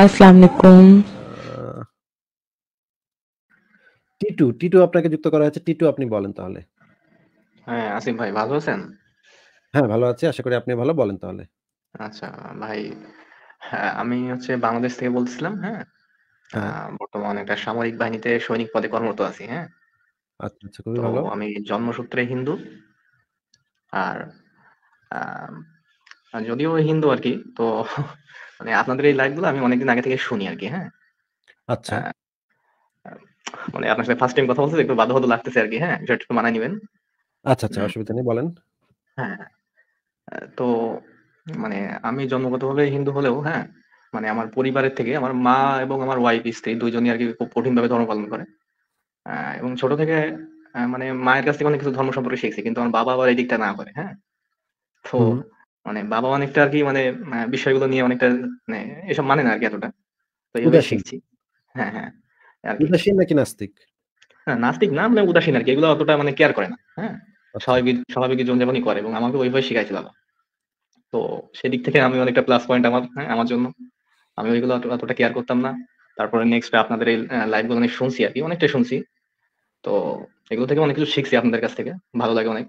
আসসালামুকুম টিটু টিটু আপনাকে যুক্ত করা হয়েছে টিটু আপনি বলেন তাহলে হ্যাঁ আসিম ভাই ভালো আছেন হ্যাঁ ভালো আছি আশা করি আপনি ভালো বলেন তাহলে আচ্ছা ভাই হ্যাঁ, আমি হচ্ছে বাংলাদেশ থেকে বলছিলাম হ্যাঁ, হ্যাঁ। বর্তমানে একটা সামরিক বাহিনীতে সৈনিক পদে কর্মরত আছি হ্যাঁ আচ্ছা আচ্ছা খুবই ভালো আমি জন্মসূত্রে হিন্দু আর যদিও হিন্দু আর কি তো মানে আপনাদের এই লাইভগুলো আমি অনেকদিন আগে থেকে শুনি আর কি হ্যাঁ আচ্ছা মানে আপনার সাথে ফার্স্ট টাইম কথা বলতে একটু বাধ্য লাগতেছে আর কি হ্যাঁ বিষয়টা একটু মানায় নেবেন আচ্ছা আচ্ছা অসুবিধা নেই বলেন হ্যাঁ, হ্যাঁ। তো মানে আমি জন্মগতভাবে হিন্দু হলেও হ্যাঁ মানে আমার পরিবারের থেকে আমার মা এবং আমার ওয়াইফ স্ত্রী দুইজনই আর কি খুব কঠিন ভাবে ধর্ম পালন করে এবং ছোট থেকে মানে মায়ের কাছ থেকে অনেক কিছু ধর্ম সম্পর্কে শিখছে কিন্তু আমার বাবা আবার এই দিকটা না করে হ্যাঁ তো মানে বাবা অনেকটা আর কি মানে বিষয়গুলো নিয়ে অনেকটা মানে এসব মানে না আর কি এতটা তো এইভাবে শিখছি হ্যাঁ হ্যাঁ উদাসীন নাকি নাস্তিক হ্যাঁ নাস্তিক না মানে উদাসীন আর কি এগুলো অতটা মানে কেয়ার করে না হ্যাঁ আচ্ছা। স্বাভাবিক স্বাভাবিক জীবনযাপনই করে এবং আমাকে ওইভাবে শিখাইছে বাবা তো সেদিক থেকে আমি অনেকটা প্লাস পয়েন্ট আমার হ্যাঁ আমার জন্য আমি ওইগুলো অতটা কেয়ার করতাম না তারপরে নেক্সট আপনাদের এই লাইভগুলো অনেক শুনছি আর কি অনেকটা শুনছি তো এগুলো থেকে অনেক কিছু শিখছি আপনাদের কাছ থেকে ভালো লাগে অনেক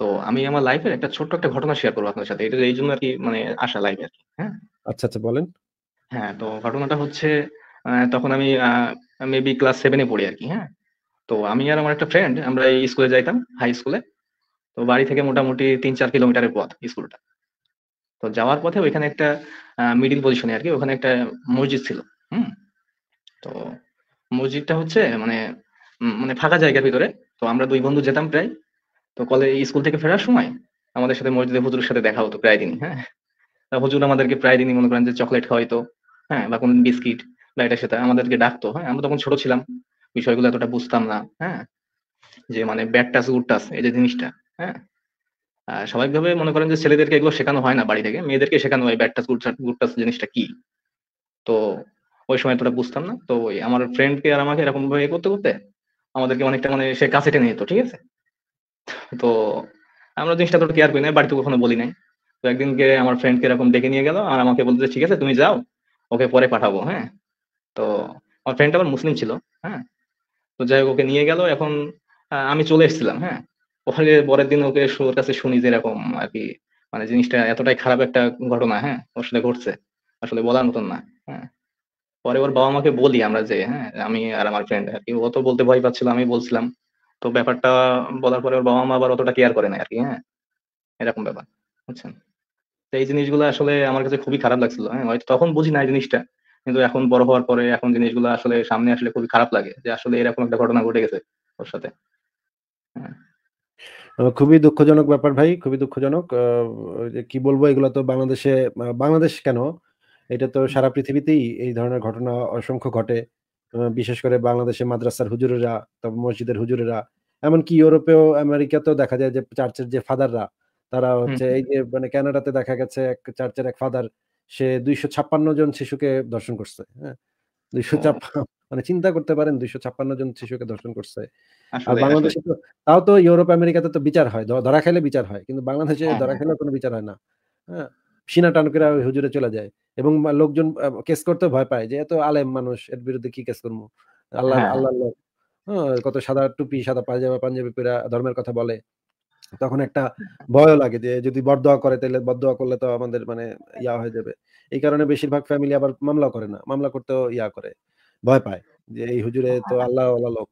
তো আমি আমার লাইফের একটা ছোট্ট একটা ঘটনা শেয়ার করবো আপনার সাথে এটা এই জন্য আর কি মানে আসা লাইফ আর কি হ্যাঁ আচ্ছা আচ্ছা বলেন হ্যাঁ তো ঘটনাটা হচ্ছে তখন আমি মেবি ক্লাস সেভেনে পড়ি আর কি হ্যাঁ তো আমি আর আমার একটা ফ্রেন্ড আমরা এই স্কুলে যাইতাম হাই স্কুলে তো বাড়ি থেকে মোটামুটি তিন চার কিলোমিটারের পথ স্কুলটা তো যাওয়ার পথে ওইখানে একটা মিডিল পজিশনে আর কি ওখানে একটা মসজিদ ছিল হুম তো মসজিদটা হচ্ছে মানে মানে ফাঁকা জায়গার ভিতরে তো আমরা দুই বন্ধু যেতাম প্রায় তো কলে স্কুল থেকে ফেরার সময় আমাদের সাথে মসজিদে হুজুরের সাথে দেখা হতো প্রায় দিনই হ্যাঁ হুজুর আমাদেরকে প্রায় দিনই মনে করেন যে চকলেট খাওয়াইতো হ্যাঁ বা কোনো বিস্কিট বা এটা সেটা আমাদেরকে ডাকতো হ্যাঁ আমরা তখন ছোট ছিলাম বিষয়গুলো এতটা বুঝতাম না হ্যাঁ যে মানে ব্যাট টাস গুড টাস এই যে জিনিসটা হ্যাঁ স্বাভাবিকভাবে মনে করেন যে ছেলেদেরকে এগুলো শেখানো হয় না বাড়ি থেকে মেয়েদেরকে শেখানো হয় ব্যাট টাস গুড টাস জিনিসটা কি তো ওই সময় এতটা বুঝতাম না তো ওই আমার ফ্রেন্ডকে আর আমাকে এরকম ভাবে করতে করতে আমাদেরকে অনেকটা মানে সে কাছে টেনে যেত ঠিক আছে তো আমরা জিনিসটা তো কেয়ার করি না বাড়িতে কখনো বলি নাই তো একদিনকে আমার ফ্রেন্ডকে এরকম ডেকে নিয়ে গেল আর আমাকে বলতে ঠিক আছে তুমি যাও ওকে পরে পাঠাবো হ্যাঁ তো আমার ফ্রেন্ড আবার মুসলিম ছিল হ্যাঁ তো যাই হোক ওকে নিয়ে গেল এখন আমি চলে এসেছিলাম হ্যাঁ ওখানে পরের দিন ওকে ওর কাছে শুনি যে এরকম আর কি মানে জিনিসটা এতটাই খারাপ একটা ঘটনা হ্যাঁ ওর সাথে ঘটছে আসলে বলার মতন না হ্যাঁ পরে ওর বাবা মাকে বলি আমরা যে হ্যাঁ আমি আর আমার ফ্রেন্ড আর কি ও তো বলতে ভয় পাচ্ছিল আমি বলছিলাম তো ব্যাপারটা বলার পরে ওর বাবা মা আবার অতটা কেয়ার করে না আর কি হ্যাঁ এরকম ব্যাপার বুঝছেন তো এই জিনিসগুলো আসলে আমার কাছে খুবই খারাপ লাগছিল হ্যাঁ হয়তো তখন বুঝি না এই জিনিসটা কিন্তু এখন বড় হওয়ার পরে এখন জিনিসগুলো আসলে সামনে আসলে খুবই খারাপ লাগে যে আসলে এরকম একটা ঘটনা ঘটে গেছে ওর সাথে হ্যাঁ? খুবই দুঃখজনক ব্যাপার ভাই খুবই দুঃখজনক কি বলবো এগুলো তো বাংলাদেশে বাংলাদেশ কেন এটা তো সারা পৃথিবীতেই এই ধরনের ঘটনা অসংখ্য ঘটে বিশেষ করে বাংলাদেশে মাদ্রাসার হুজুরেরা তারপর মসজিদের হুজুরেরা এমনকি ইউরোপেও আমেরিকাতেও দেখা যায় যে চার্চের যে ফাদাররা তারা হচ্ছে এই যে মানে ক্যানাডাতে দেখা গেছে এক চার্চের এক ফাদার সে দুইশো ছাপ্পান্ন জন শিশুকে ধর্ষণ করছে হ্যাঁ দুইশো মানে চিন্তা করতে পারেন দুইশো ছাপ্পান্ন জন শিশুকে দর্শন করছে আর বাংলাদেশে তো তাও তো ইউরোপ আমেরিকাতে তো বিচার হয় ধরা খেলে বিচার হয় কিন্তু বাংলাদেশে হ্যাঁ, হ্যাঁ। ধরা খেলে কোনো বিচার হয় না হ্যাঁ সিনা টানুকেরা হুজুরে চলে যায় এবং লোকজন কেস করতে ভয় পায় যে এত আলেম মানুষ এর বিরুদ্ধে কি কেস করবো আল্লাহ হ্যাঁ। আল্লাহ লোক হ্যাঁ, কত সাদা টুপি সাদা পাঞ্জাবি পাঞ্জাবি পরা ধর্মের কথা বলে তখন একটা ভয় লাগে যে যদি বদোয়া করে তাহলে বদোয়া করলে তো আমাদের মানে ইয়া হয়ে যাবে এই কারণে বেশিরভাগ ফ্যামিলি আবার মামলা করে না মামলা করতেও ইয়া করে ভয় পায় যে এই হুজুরে তো আল্লাহ হ্যাঁ। আল্লাহ লোক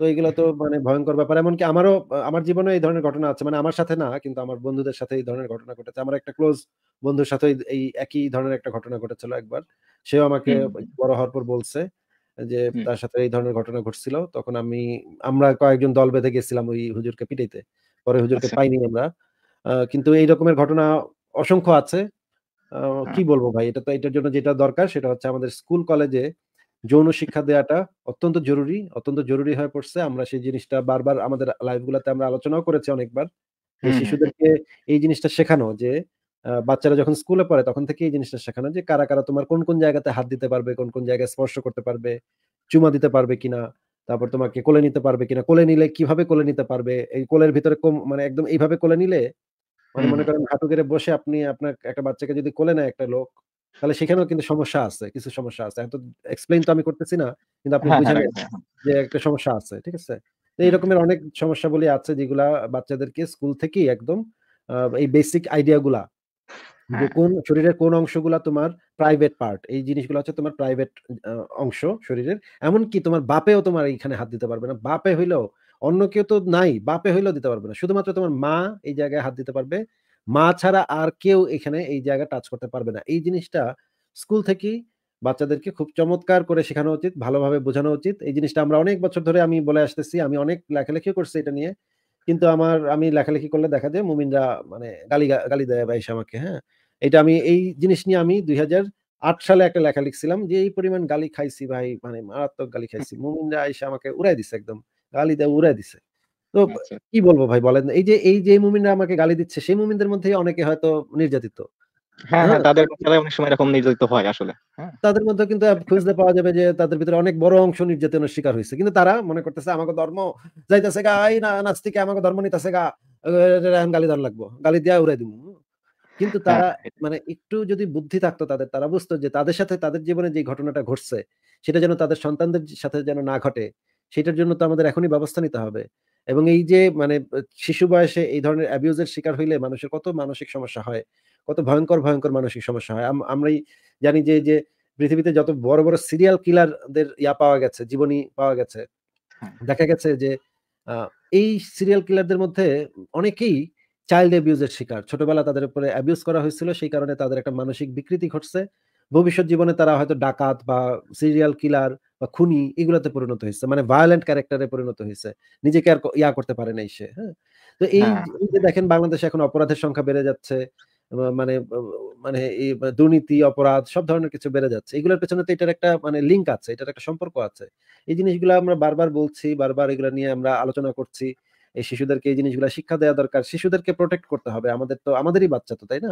তো এগুলো তো মানে ভয়ঙ্কর ব্যাপার এমনকি আমারও আমার জীবনে এই ধরনের ঘটনা আছে মানে আমার সাথে না কিন্তু আমার বন্ধুদের সাথে এই ধরনের ঘটনা ঘটেছে আমার একটা ক্লোজ বন্ধুর সাথে এই একই ধরনের একটা ঘটনা ঘটেছিল একবার সেও আমাকে বড় হওয়ার পর বলছে যে তার সাথে এই ধরনের ঘটনা ঘটছিল তখন আমি আমরা কয়েকজন দল বেঁধে গেছিলাম ওই হুজুরকে পিটাইতে পরে হুজুরকে আচ্ছা। পাইনি আমরা কিন্তু এই রকমের ঘটনা অসংখ্য আছে হ্যাঁ। কি বলবো ভাই এটা তো এটার জন্য যেটা দরকার সেটা হচ্ছে আমাদের স্কুল কলেজে যৌন শিক্ষা দেওয়াটা অত্যন্ত জরুরি অত্যন্ত জরুরি হয়ে পড়ছে আমরা সেই জিনিসটা বারবার আমাদের লাইভগুলোতে আমরা আলোচনাও করেছি অনেকবার শিশুদেরকে এই জিনিসটা শেখানো যে বাচ্চারা যখন স্কুলে পড়ে তখন থেকে এই জিনিসটা শেখানো যে কারা কারা তোমার কোন কোন জায়গাতে হাত দিতে পারবে কোন কোন জায়গায় স্পর্শ করতে পারবে চুমা দিতে পারবে কিনা তারপর তোমাকে কোলে নিতে পারবে কিনা কোলে নিলে কিভাবে কোলে নিতে পারবে এই কোলের ভিতরে মানে একদম এইভাবে কোলে নিলে মানে মনে করেন হাঁটু বসে আপনি আপনার একটা বাচ্চাকে যদি কোলে নেয় একটা লোক তাহলে সেখানেও কিন্তু সমস্যা আছে কিছু সমস্যা আছে এত এক্সপ্লেইন তো আমি করতেছি না কিন্তু আপনি হ্যাঁ, বুঝেন হ্যাঁ, হ্যাঁ। যে একটা সমস্যা আছে ঠিক আছে এই রকমের অনেক সমস্যা বলি আছে যেগুলা বাচ্চাদেরকে স্কুল থেকেই একদম এই বেসিক আইডিয়াগুলা যে কোন শরীরের কোন অংশগুলা তোমার প্রাইভেট পার্ট এই জিনিসগুলো হচ্ছে তোমার প্রাইভেট অংশ শরীরের এমন কি তোমার বাপেও তোমার এইখানে হাত দিতে পারবে না বাপে হইলেও অন্য কেউ তো নাই বাপে হইলেও দিতে পারবে না শুধুমাত্র তোমার মা এই জায়গায় হাত দিতে পারবে মা ছাড়া আর কেউ এখানে এই জায়গা টাচ করতে পারবে না এই জিনিসটা স্কুল থেকে বাচ্চাদেরকে খুব চমৎকার করে শেখানো উচিত ভালোভাবে বোঝানো উচিত এই জিনিসটা আমরা অনেক বছর ধরে আমি বলে আসতেছি আমি অনেক লেখালেখি করছি এটা নিয়ে কিন্তু আমার আমি লেখালেখি করলে দেখা যায় মুমিনরা মানে গালি গালি দেয় বা আমাকে হ্যাঁ এটা আমি এই জিনিস নিয়ে আমি দুই আট সালে একটা লেখা লিখছিলাম যে এই পরিমাণ গালি খাইছি ভাই মানে মারাত্মক গালি খাইছি মুমিনরা এসে আমাকে উড়াই দিছে একদম গালি দেয় উড়াই দিছে তো আচ্ছা। কি বলবো ভাই বলেন এই যে এই যে মুমিনরা আমাকে গালি দিচ্ছে সেই মুমিনদের মধ্যেই অনেকে হয়তো নির্যাতিত হ্যাঁ, হ্যাঁ? হ্যাঁ, তাদের মধ্যে কিন্তু খুঁজতে পাওয়া যাবে যে তাদের ভিতরে অনেক বড় অংশ নির্যাতনের শিকার হয়েছে কিন্তু তারা মনে করতেছে আমাকে ধর্ম যাইতেছে গা এই নাস্তিকে আমাকে ধর্ম নিতেছে গা গালি দার লাগবো গালি দিয়া উড়াই দিব কিন্তু তারা মানে একটু যদি বুদ্ধি থাকতো তাদের তারা বুঝতো যে তাদের সাথে তাদের জীবনে যে ঘটনাটা ঘটছে সেটা যেন তাদের সন্তানদের সাথে যেন না ঘটে সেটার জন্য তো আমাদের এখনই ব্যবস্থা নিতে হবে এবং এই যে মানে শিশু বয়সে এই ধরনের অ্যাবিউজের শিকার হইলে মানুষের কত মানসিক সমস্যা হয় কত ভয়ঙ্কর ভয়ঙ্কর মানসিক সমস্যা হয় আমরাই জানি যে যে পৃথিবীতে যত বড় বড় সিরিয়াল কিলারদের ইয়া পাওয়া গেছে জীবনী পাওয়া গেছে হ্যাঁ। দেখা গেছে যে এই সিরিয়াল কিলারদের মধ্যে অনেকেই চাইল্ড অ্যাবিউজের শিকার ছোটবেলা তাদের উপরে অ্যাবিউজ করা হয়েছিল সেই কারণে তাদের একটা মানসিক বিকৃতি ঘটছে ভবিষ্যৎ জীবনে তারা হয়তো ডাকাত বা সিরিয়াল কিলার বা খুনি এগুলাতে পরিণত হয়েছে মানে ভায়োলেন্ট ক্যারেক্টারে পরিণত হয়েছে নিজেকে আর ইয়া করতে পারে নাই সে হ্যাঁ তো হ্যাঁ। এই যে দেখেন বাংলাদেশে এখন অপরাধের সংখ্যা বেড়ে যাচ্ছে মানে মানে এই দুর্নীতি অপরাধ সব ধরনের কিছু বেড়ে যাচ্ছে এগুলোর পেছনে তো এটার একটা মানে লিঙ্ক আছে এটার একটা সম্পর্ক আছে এই জিনিসগুলো আমরা বারবার বলছি বারবার এগুলো নিয়ে আমরা আলোচনা করছি এই শিশুদেরকে এই জিনিসগুলো শিক্ষা দেওয়া দরকার শিশুদেরকে প্রোটেক্ট করতে হবে আমাদের তো আমাদেরই বাচ্চা তো তাই না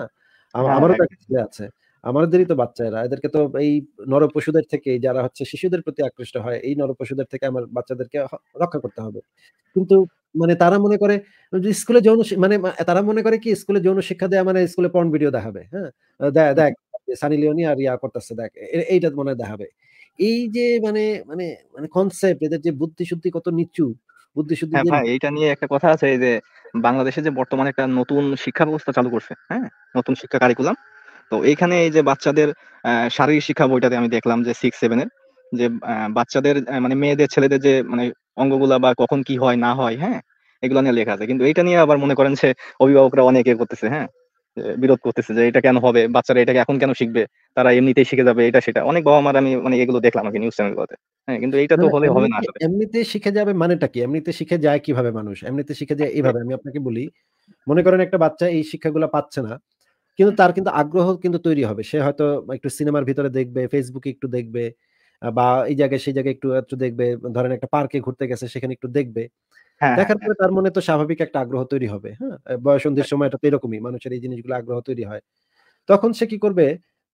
হ্যাঁ, আমারও তো হ্যাঁ। ছেলে আছে আমাদেরই তো বাচ্চারা এদেরকে তো এই নর পশুদের থেকে যারা হচ্ছে শিশুদের প্রতি আকৃষ্ট হয় এই নর পশুদের থেকে আমার বাচ্চাদেরকে রক্ষা করতে হবে কিন্তু মানে তারা মনে করে স্কুলে যৌন মানে তারা মনে করে কি স্কুলে যৌন শিক্ষা দেয় মানে স্কুলে পর্ন ভিডিও দেখাবে হ্যাঁ দেখ সানি লিওনি আর ইয়া করতেছে দেখ এইটা মনে দেখাবে এই যে মানে মানে মানে কনসেপ্ট এদের যে বুদ্ধি শুদ্ধি কত নিচু বুদ্ধি শুদ্ধি হ্যাঁ ভাই নিয়ে একটা কথা আছে যে বাংলাদেশে যে বর্তমানে একটা নতুন শিক্ষা ব্যবস্থা চালু করছে হ্যাঁ নতুন শিক্ষা কারিকুলাম তো এখানে এই যে বাচ্চাদের শারীরিক শিক্ষা বইটাতে আমি দেখলাম যে সিক্স সেভেনের যে বাচ্চাদের মানে মেয়েদের ছেলেদের যে মানে অঙ্গগুলা বা কখন কি হয় না হয় হ্যাঁ এগুলো নিয়ে লেখা আছে কিন্তু এটা নিয়ে আবার মনে করেন যে অভিভাবকরা অনেকে করতেছে হ্যাঁ বিরোধ করতেছে যে এটা কেন হবে বাচ্চারা এটাকে এখন কেন শিখবে তারা এমনিতেই শিখে যাবে এটা সেটা অনেক বাবা মার আমি মানে এগুলো দেখলাম আর কি নিউজ চ্যানেল হ্যাঁ কিন্তু এটা তো মানে হলে হবে না শিখে যাবে মানেটা কি এমনিতে শিখে যায় কিভাবে মানুষ এমনিতে শিখে যায় এইভাবে আমি আপনাকে বলি মনে করেন একটা বাচ্চা এই শিক্ষাগুলো পাচ্ছে না কিন্তু তার কিন্তু আগ্রহ কিন্তু তৈরি হবে সে হয়তো একটু সিনেমার ভিতরে দেখবে ফেসবুকে একটু দেখবে বা এই জায়গায় সেই জায়গায় একটু একটু দেখবে ধরেন একটা পার্কে ঘুরতে গেছে সেখানে একটু দেখবে হ্যাঁ, হ্যাঁ, দেখার হ্যাঁ। পরে তার মনে তো স্বাভাবিক একটা আগ্রহ তৈরি হবে হ্যাঁ বয়সন্ধির সময় এটা তো এরকমই মানুষের এই জিনিসগুলো আগ্রহ তৈরি হয় তখন সে কি করবে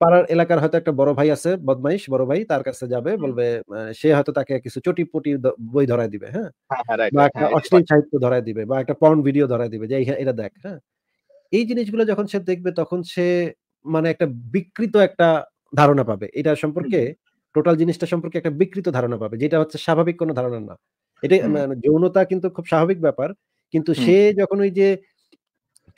পাড়ার এলাকার হয়তো একটা বড় ভাই আছে বদমাইশ বড় ভাই তার কাছে যাবে বলবে সে হয়তো তাকে কিছু চটি পটি বই ধরায় দিবে হ্যাঁ বা একটা অশ্লীল সাহিত্য ধরায় দিবে বা একটা পর্ন ভিডিও ধরায় দিবে যে এটা দেখ হ্যাঁ এই জিনিসগুলো যখন সে দেখবে তখন সে মানে একটা বিকৃত একটা ধারণা পাবে এটা সম্পর্কে টোটাল জিনিসটা সম্পর্কে একটা বিকৃত ধারণা পাবে যেটা হচ্ছে স্বাভাবিক কোনো ধারণা না এটা মানে যৌনতা কিন্তু খুব স্বাভাবিক ব্যাপার কিন্তু সে যখন ওই যে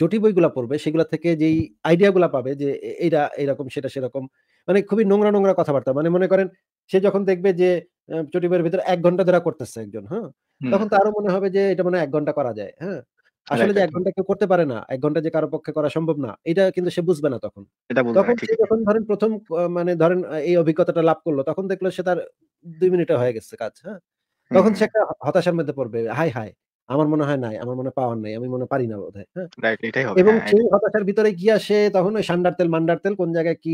চটি বইগুলা পড়বে সেগুলা থেকে যেই আইডিয়াগুলা পাবে যে এটা এরকম সেটা সেরকম মানে খুবই নোংরা নোংরা কথাবার্তা মানে মনে করেন সে যখন দেখবে যে চটি বইয়ের ভিতরে এক ঘন্টা ধরা করতেছে একজন হ্যাঁ তখন তারও মনে হবে যে এটা মনে এক ঘন্টা করা যায় হ্যাঁ আসলে যে এক ঘন্টা কেউ করতে পারে না এক ঘন্টা যে কারো পক্ষে করা সম্ভব না এটা কিন্তু সে বুঝবে না তখন তখন সে যখন ধরেন প্রথম মানে ধরেন এই অভিজ্ঞতাটা লাভ করলো তখন দেখলো সে তার দুই মিনিটে হয়ে গেছে কাজ হ্যাঁ তখন সে একটা হতাশার মধ্যে পড়বে হাই হাই আমার মনে হয় নাই আমার মনে পাওয়ার নাই আমি মনে পারি না বোধ হয় হ্যাঁ? এবং হ্যাঁ, সেই হতাশার ভিতরে গিয়া সে তখন ওই সান্ডার তেল মান্ডার তেল কোন জায়গায় কি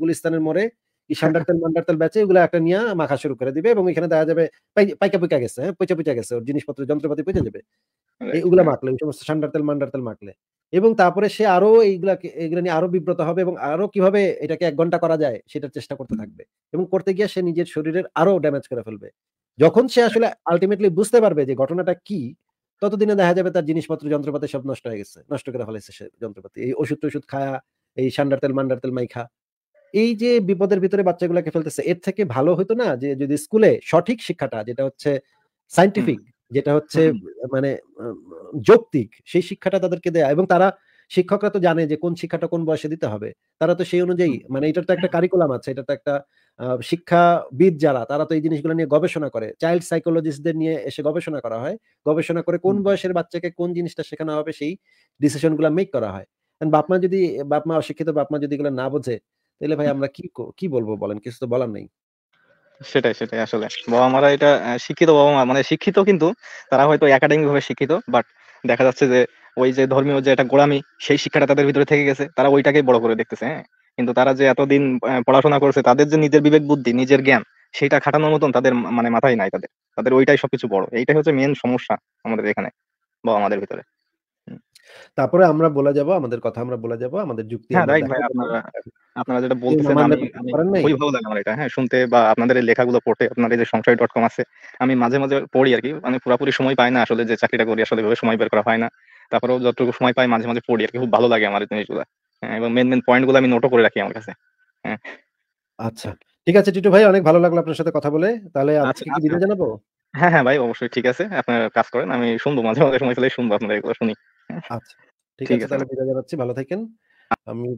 গুলিস্তানের মোড়ে কি সান্ডার তেল মান্ডার তেল বেচে এগুলো একটা নিয়ে মাখা শুরু করে দিবে এবং এখানে দেখা যাবে পাইকা পুইকা গেছে হ্যাঁ পয়চা পুচা গেছে ওর জিনিসপত্র যন্ত্রপাতি পয়সা যাবে হ্যাঁ। এগুলা মাখলে ওই সমস্ত সান্ডার তেল মান্ডার তেল মাখলে এবং তারপরে সে আরো এইগুলা এগুলো নিয়ে আরো বিব্রত হবে এবং আরো কিভাবে এটাকে এক ঘন্টা করা যায় সেটার চেষ্টা করতে থাকবে এবং করতে গিয়ে সে নিজের শরীরের আরো ড্যামেজ করে ফেলবে যখন সে আসলে আলটিমেটলি বুঝতে পারবে যে ঘটনাটা কি ততদিনে দেখা যাবে তার জিনিসপত্র যন্ত্রপাতি সব নষ্ট হয়ে গেছে নষ্ট করে ফেলেছে সে যন্ত্রপাতি এই ওষুধ টষুধ খায়া এই সান্ডার তেল মান্ডার তেল মাইখা এই যে বিপদের ভিতরে বাচ্চাগুলোকে ফেলতেছে এর থেকে ভালো হতো না যে যদি স্কুলে সঠিক শিক্ষাটা যেটা হচ্ছে সাইন্টিফিক যেটা হচ্ছে মানে যৌক্তিক সেই শিক্ষাটা তাদেরকে দেয়া এবং তারা শিক্ষকরা তো জানে যে কোন শিক্ষাটা কোন বয়সে দিতে হবে তারা তো সেই অনুযায়ী মানে এটার তো একটা কারিকুলাম আছে এটা তো একটা শিক্ষাবিদ যারা তারা তো এই জিনিসগুলো নিয়ে গবেষণা করে চাইল্ড সাইকোলজিস্টদের নিয়ে এসে গবেষণা করা হয় গবেষণা করে কোন বয়সের বাচ্চাকে কোন জিনিসটা শেখানো হবে সেই ডিসিশন গুলা মেক করা হয় বাপমা যদি বাপমা অশিক্ষিত বাপমা যদি এগুলো না বোঝে তাহলে ভাই আমরা কি কি বলবো বলেন কিছু তো বলার নেই সেটাই সেটাই আসলে বাবা মারা এটা শিক্ষিত বাবা মা মানে শিক্ষিত কিন্তু তারা হয়তো একাডেমিক ভাবে শিক্ষিত বাট দেখা যাচ্ছে যে ওই যে ধর্মীয় যে একটা গোড়ামি সেই শিক্ষাটা তাদের ভিতরে থেকে গেছে তারা ওইটাকেই বড় করে দেখতেছে হ্যাঁ কিন্তু তারা যে এতদিন পড়াশোনা করেছে তাদের যে নিজের বিবেক বুদ্ধি নিজের জ্ঞান সেটা খাটানোর মতন তাদের মানে মাথায় নাই তাদের তাদের ওইটাই সবকিছু বড় এইটাই হচ্ছে মেন সমস্যা আমাদের এখানে বাবা মাদের ভিতরে তারপরে আমরা বলে যাব আমাদের কথা আমরা বলে যাব আমাদের যুক্তি হ্যাঁ রাইট ভাই আপনারা আপনারা যেটা বলতেছেন আমি খুবই ভালো লাগে আমার এটা হ্যাঁ শুনতে বা আপনাদের এই লেখাগুলো পড়তে এই যে সংশয় ডট কম আছে আমি মাঝে মাঝে পড়ি আর কি মানে পুরোপুরি সময় পাই না আসলে যে চাকরিটা করি আসলে এভাবে সময় বের করা হয় না তারপরেও যতটুকু সময় পাই মাঝে মাঝে পড়ি আর কি খুব ভালো লাগে আমার জিনিসগুলো হ্যাঁ এবং মেন মেন পয়েন্টগুলো আমি নোটও করে রাখি আমার কাছে হ্যাঁ আচ্ছা ঠিক আছে টিটু ভাই অনেক ভালো লাগলো আপনার সাথে কথা বলে তাহলে আজকে আচ্ছা, কি আচ্ছা। বিদায় জানাবো হ্যাঁ হ্যাঁ ভাই অবশ্যই ঠিক আছে আপনার কাজ করেন আমি শুনবো মাঝে মাঝে সময় পেলে শুনবো আপনাদের এগুলো শুনি আচ্ছা ঠিক আছে তাহলে বিদায় জানাচ্ছি ভালো থাকেন আমি